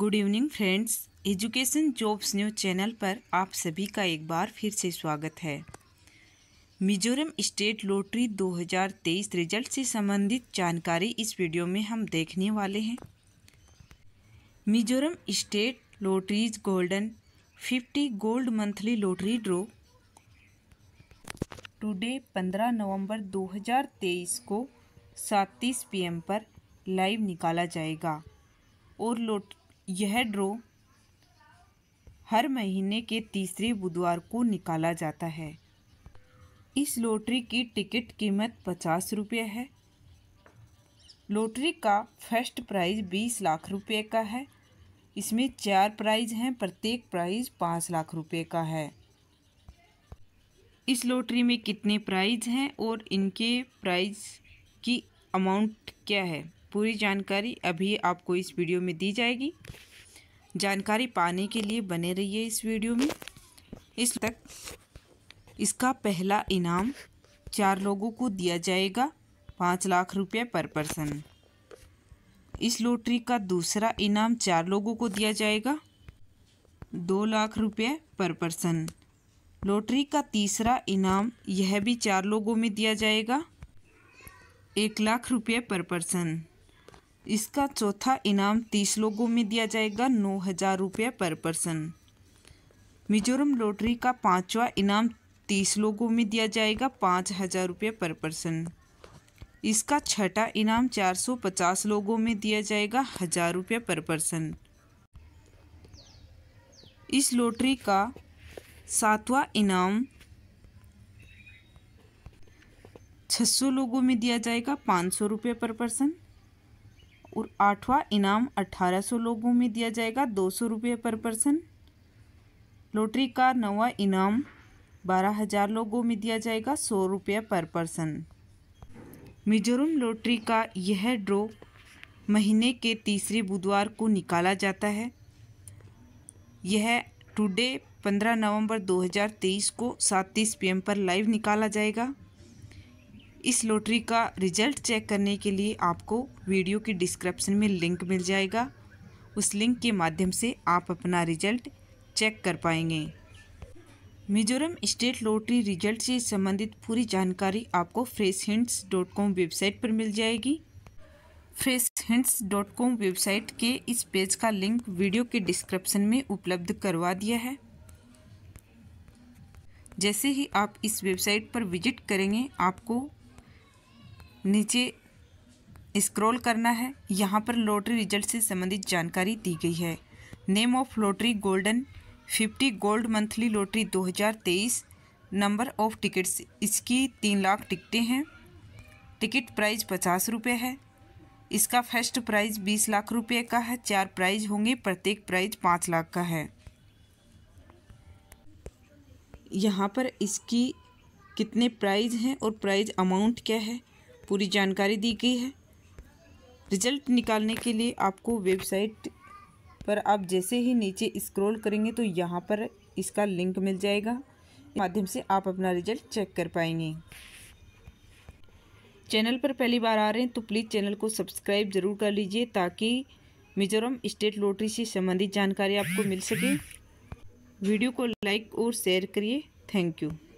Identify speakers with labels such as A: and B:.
A: good evening friends education jobs news channel पर आप सभी का एक बार फिर से स्वागत है मिजोरम स्टेट लॉटरी 2023 रिजल्ट से संबंधित जानकारी इस वीडियो में हम देखने वाले हैं Mizoram state lotteries golden 50 gold monthly lottery draw today 15 November 2023 को सात पीएम पर लाइव निकाला जाएगा और लोट यह ड्रो हर महीने के तीसरे बुधवार को निकाला जाता है इस लॉटरी की टिकट कीमत पचास रुपये है लॉटरी का फर्स्ट प्राइज बीस लाख रुपये का है इसमें चार प्राइज हैं प्रत्येक प्राइज पाँच लाख रुपये का है इस लॉटरी में कितने प्राइज हैं और इनके प्राइज की अमाउंट क्या है पूरी जानकारी अभी आपको इस वीडियो में दी जाएगी जानकारी पाने के लिए बने रहिए इस वीडियो में इस तक इसका पहला इनाम चार लोगों को दिया जाएगा पाँच लाख रुपये पर पर्सन इस लॉटरी का दूसरा इनाम चार लोगों को दिया जाएगा दो लाख रुपये पर पर्सन लॉटरी का तीसरा इनाम यह भी चार लोगों में दिया जाएगा एक लाख रुपये पर पर्सन इसका चौथा इनाम तीस लोगों में दिया जाएगा नौ हज़ार रुपये पर पर्सन मिजोरम लॉटरी का पांचवा इनाम तीस लोगों में दिया जाएगा पाँच हज़ार रुपये पर पर्सन इसका छठा इनाम चार सौ पचास लोगों में दिया जाएगा हज़ार रुपये पर पर्सन इस लॉटरी का सातवां इनाम छः सौ लोगों में दिया जाएगा पाँच सौ रुपये पर पर्सन और आठवां इनाम 1800 लोगों में दिया जाएगा दो सौ रुपये पर पर्सन लॉटरी का नवा इनाम बारह हज़ार लोगों में दिया जाएगा सौ रुपये पर पर्सन मिजोरम लॉटरी का यह ड्रॉ महीने के तीसरे बुधवार को निकाला जाता है यह टुडे 15 नवंबर 2023 को सात तीस पी पर लाइव निकाला जाएगा इस लॉटरी का रिजल्ट चेक करने के लिए आपको वीडियो की डिस्क्रिप्शन में लिंक मिल जाएगा उस लिंक के माध्यम से आप अपना रिजल्ट चेक कर पाएंगे मिजोरम स्टेट लॉटरी रिजल्ट से संबंधित पूरी जानकारी आपको fresh hints dot com website पर मिल जाएगी fresh hints dot com website के इस पेज का लिंक वीडियो के डिस्क्रिप्शन में उपलब्ध करवा दिया है जैसे ही आप इस वेबसाइट पर विजिट करेंगे आपको नीचे स्क्रॉल करना है यहाँ पर लॉटरी रिजल्ट से संबंधित जानकारी दी गई है name of lottery golden fifty gold monthly lottery 2023 number of tickets इसकी तीन लाख टिकटें हैं टिकट प्राइस पचास रुपये है इसका फर्स्ट प्राइज़ बीस लाख रुपये का है चार प्राइज़ होंगे प्रत्येक प्राइज़ पाँच लाख का है यहाँ पर इसकी कितने प्राइज़ हैं और प्राइज़ अमाउंट क्या है पूरी जानकारी दी गई है रिजल्ट निकालने के लिए आपको वेबसाइट पर आप जैसे ही नीचे स्क्रॉल करेंगे तो यहाँ पर इसका लिंक मिल जाएगा माध्यम से आप अपना रिजल्ट चेक कर पाएंगे चैनल पर पहली बार आ रहे हैं तो प्लीज़ चैनल को सब्सक्राइब जरूर कर लीजिए ताकि मिजोरम स्टेट लॉटरी से संबंधित जानकारी आपको मिल सके वीडियो को लाइक और शेयर करिए थैंक यू